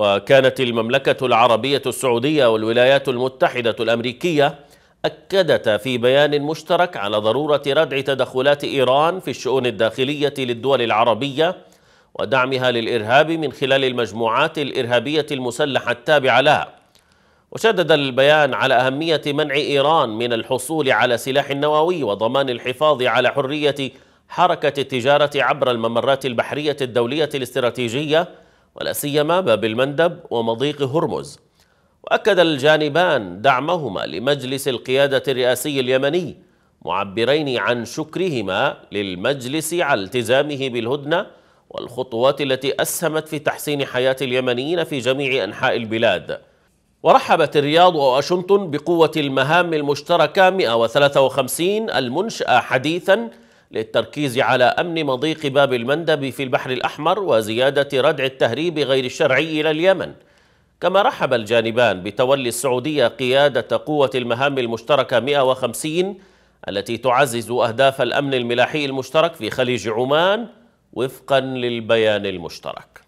وكانت المملكة العربية السعودية والولايات المتحدة الأمريكية أكدتا في بيان مشترك على ضرورة ردع تدخلات إيران في الشؤون الداخلية للدول العربية ودعمها للإرهاب من خلال المجموعات الإرهابية المسلحة التابعة لها وشدد البيان على أهمية منع إيران من الحصول على سلاح نووي وضمان الحفاظ على حرية حركة التجارة عبر الممرات البحرية الدولية الاستراتيجية ولا سيما باب المندب ومضيق هرمز وأكد الجانبان دعمهما لمجلس القيادة الرئاسي اليمني معبرين عن شكرهما للمجلس على التزامه بالهدنة والخطوات التي أسهمت في تحسين حياة اليمنيين في جميع أنحاء البلاد ورحبت الرياض وواشنطن بقوة المهام المشتركة 153 المنشأة حديثاً للتركيز على أمن مضيق باب المندب في البحر الأحمر وزيادة ردع التهريب غير الشرعي إلى اليمن كما رحب الجانبان بتولي السعودية قيادة قوة المهام المشتركة 150 التي تعزز أهداف الأمن الملاحي المشترك في خليج عمان وفقا للبيان المشترك